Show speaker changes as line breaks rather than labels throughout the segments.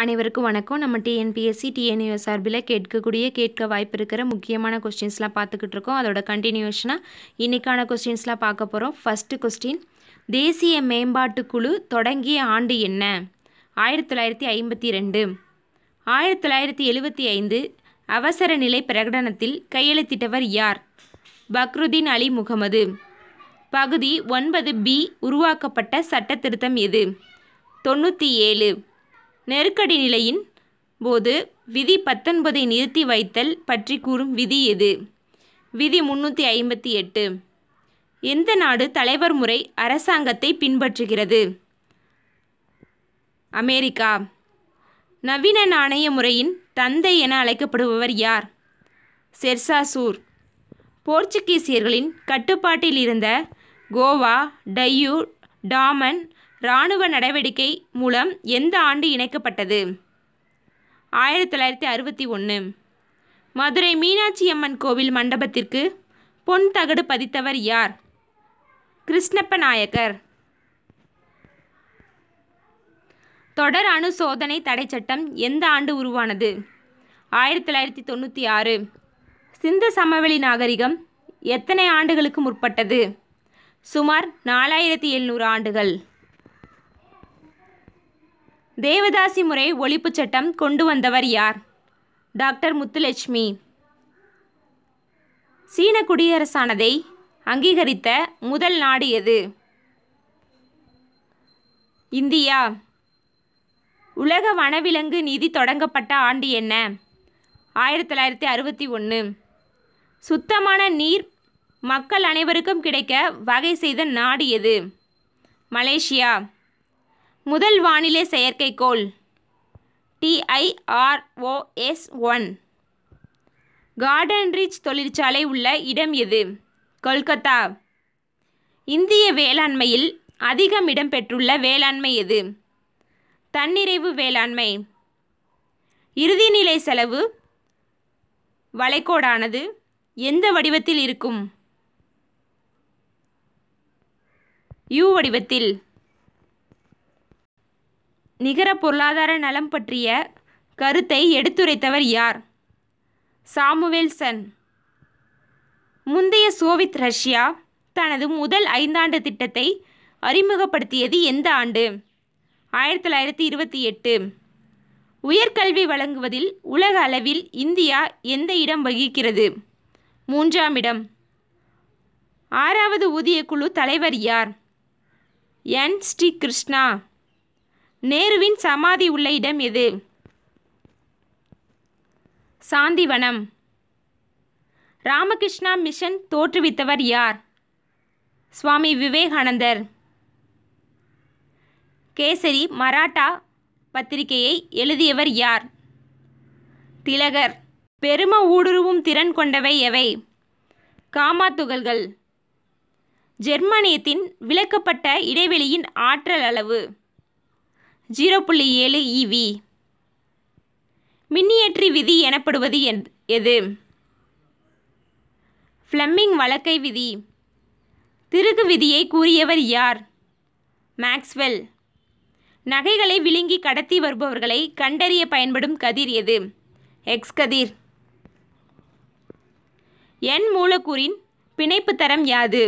அனைவருக்கும் வணக்கம் நம்ம டிஎன்பிஎஸ்சி டிஎன்யூ சார்பில் கேட்கக்கூடிய கேட்க வாய்ப்பு இருக்கிற முக்கியமான கொஸ்டின்ஸ்லாம் பார்த்துக்கிட்டு இருக்கோம் அதோட கண்டினியூஷனாக இன்றைக்கான கொஸ்டின்ஸ்லாம் பார்க்க போகிறோம் ஃபஸ்ட்டு கொஸ்டின் தேசிய மேம்பாட்டு குழு தொடங்கிய ஆண்டு என்ன ஆயிரத்தி தொள்ளாயிரத்தி ஐம்பத்தி ரெண்டு ஆயிரத்தி தொள்ளாயிரத்தி எழுபத்தி ஐந்து அவசர நிலை பிரகடனத்தில் கையெழுத்திட்டவர் யார் பக்ருதீன் அலி முகமது பகுதி ஒன்பது பி உருவாக்கப்பட்ட சட்ட திருத்தம் எது தொண்ணூற்றி ஏழு நெருக்கடி நிலையின் போது விதி பத்தொன்பதை நிறுத்தி வைத்தல் பற்றி கூறும் விதி எது விதி முன்னூற்றி ஐம்பத்தி எட்டு எந்த நாடு தலைவர் முறை அரசாங்கத்தை பின்பற்றுகிறது அமெரிக்கா நவீன நாணய முறையின் தந்தை என அழைக்கப்படுபவர் யார் செர்சாசூர் போர்ச்சுகீசியர்களின் கட்டுப்பாட்டில் இருந்த கோவா டையூ டாமன் இராணுவ நடவடிக்கை மூலம் எந்த ஆண்டு இணைக்கப்பட்டது ஆயிரத்தி தொள்ளாயிரத்தி அறுபத்தி ஒன்று மதுரை மீனாட்சி அம்மன் கோவில் மண்டபத்திற்கு பொன் தகடு பதித்தவர் யார் கிருஷ்ணப்ப நாயக்கர் தொடர் அணு சோதனை தடை சட்டம் எந்த ஆண்டு உருவானது ஆயிரத்தி தொள்ளாயிரத்தி தொண்ணூற்றி ஆறு சிந்து சமவெளி நாகரிகம் எத்தனை ஆண்டுகளுக்கு முற்பட்டது சுமார் நாலாயிரத்தி எழுநூறு ஆண்டுகள் தேவதாசி முறை ஒழிப்பு சட்டம் கொண்டு வந்தவர் யார் டாக்டர் முத்துலட்சுமி சீன குடியரசானதை அங்கீகரித்த முதல் நாடு எது இந்தியா உலக வனவிலங்கு நிதி தொடங்கப்பட்ட ஆண்டு என்ன ஆயிரத்தி தொள்ளாயிரத்தி அறுபத்தி ஒன்று சுத்தமான நீர் மக்கள் அனைவருக்கும் கிடைக்க வகை செய்த நாடு எது மலேசியா முதல் வானிலை செயற்கைக்கோள் டிஐஆர்ஓஎஸ் ஒன் கார்டன் ரிச் தொழிற்சாலை உள்ள இடம் எது கொல்கத்தா இந்திய வேளாண்மையில் அதிகம் இடம்பெற்றுள்ள வேளாண்மை எது தன்னிறைவு வேளாண்மை இறுதிநிலை செலவு வளைக்கோடானது எந்த வடிவத்தில் இருக்கும் யூ வடிவத்தில் நிகர பொருளாதார நலம் பற்றிய கருத்தை எடுத்துரைத்தவர் யார் சாமுவேல்சன் முந்தைய சோவியத் ரஷ்யா தனது முதல் ஐந்தாண்டு திட்டத்தை அறிமுகப்படுத்தியது எந்த ஆண்டு ஆயிரத்தி தொள்ளாயிரத்தி இருபத்தி எட்டு உயர்கல்வி வழங்குவதில் உலக அளவில் இந்தியா எந்த இடம் வகிக்கிறது மூன்றாம் இடம் ஆறாவது ஊதிய குழு தலைவர் யார் என் ஸ்ரீ கிருஷ்ணா நேருவின் சமாதி உள்ள இடம் எது சாந்திவனம் ராமகிருஷ்ணா மிஷன் தோற்றுவித்தவர் யார் சுவாமி விவேகானந்தர் கேசரி மராட்டா பத்திரிகையை எழுதியவர் யார் திலகர் பெரும ஊடுருவும் திறன் கொண்டவை எவை காமா துகள்கள் ஜெர்மானியத்தின் விளக்கப்பட்ட இடைவெளியின் ஆற்றல் அளவு ஜீரோ புள்ளி ஏழு இவி e மின்னியற்றி விதி எனப்படுவது எது ஃப்ளம்மிங் வழக்கை விதி திருகு விதியை கூறியவர் யார் மேக்ஸ்வெல் நகைகளை விழுங்கி கடத்தி வருபவர்களை கண்டறிய பயன்படும் கதிர் எது எக்ஸ் கதிர் என் மூலக்கூறின் பிணைப்பு தரம் யாது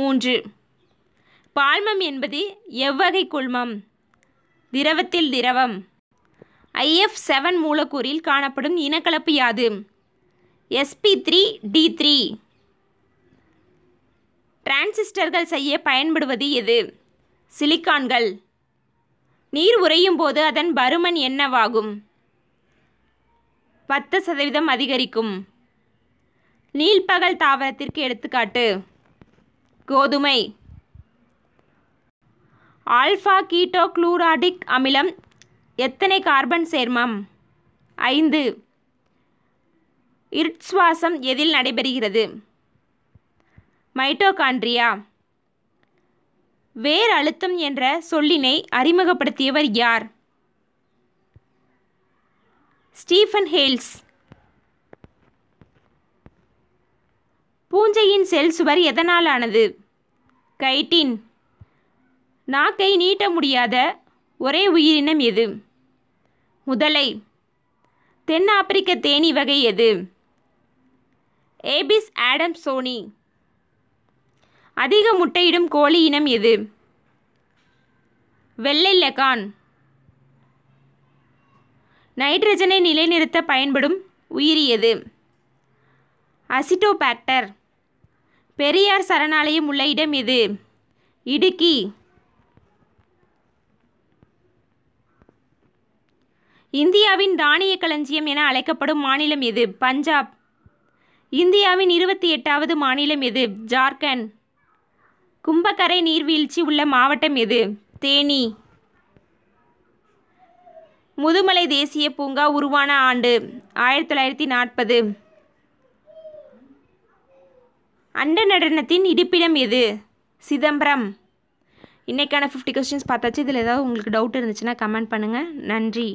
மூன்று பால்மம் என்பது எவ்வகை குழ்மம் திரவத்தில் திரவம் ஐஎஃப் செவன் மூலக்கூறில் காணப்படும் இனக்கலப்பு யாது எஸ்பி த்ரீ டி த்ரீ டிரான்சிஸ்டர்கள் செய்ய பயன்படுவது எது சிலிக்கான்கள் நீர் உறையும் போது அதன் பருமன் என்னவாகும் பத்து சதவீதம் அதிகரிக்கும் நீல்பகல் தாவரத்திற்கு எடுத்துக்காட்டு கோதுமை ஆல்ஃபா கீட்டோ குளூராடிக் அமிலம் எத்தனை கார்பன் சேர்மம் ஐந்து இருட்சுவாசம் எதில் நடைபெறுகிறது மைட்டோகாண்ட்ரியா வேர் அழுத்தம் என்ற சொல்லினை அறிமுகப்படுத்தியவர் யார் ஸ்டீஃபன் ஹேல்ஸ் பூஞ்சையின் செல் சுவர் எதனால் ஆனது கைட்டின் நாக்கை நீட்ட முடியாத ஒரே உயிரினம் எது முதலை தென்னாப்பிரிக்க தேனி வகை எது ஏபிஸ் ஆடம் சோனி அதிக முட்டையிடும் கோழி இனம் எது வெள்ளை லெகான் நைட்ரஜனை நிலைநிறுத்த பயன்படும் உயிரி எது அசிட்டோபாக்டர் பெரியார் சரணாலயம் உள்ள இடம் எது இடுக்கி இந்தியாவின் தானிய களஞ்சியம் என அழைக்கப்படும் மாநிலம் எது பஞ்சாப் இந்தியாவின் இருபத்தி எட்டாவது மாநிலம் எது ஜார்க்கண்ட் கும்பகரை நீர்வீழ்ச்சி உள்ள மாவட்டம் எது தேனி முதுமலை தேசிய பூங்கா உருவான ஆண்டு ஆயிரத்தி தொள்ளாயிரத்தி நாற்பது அண்ட நடனத்தின் இடிப்பிடம் எது சிதம்பரம் இன்றைக்கான ஃபிஃப்டி கொஸ்டின்ஸ் பார்த்தாச்சு இதில் ஏதாவது உங்களுக்கு டவுட் இருந்துச்சுன்னா கமெண்ட் பண்ணுங்கள் நன்றி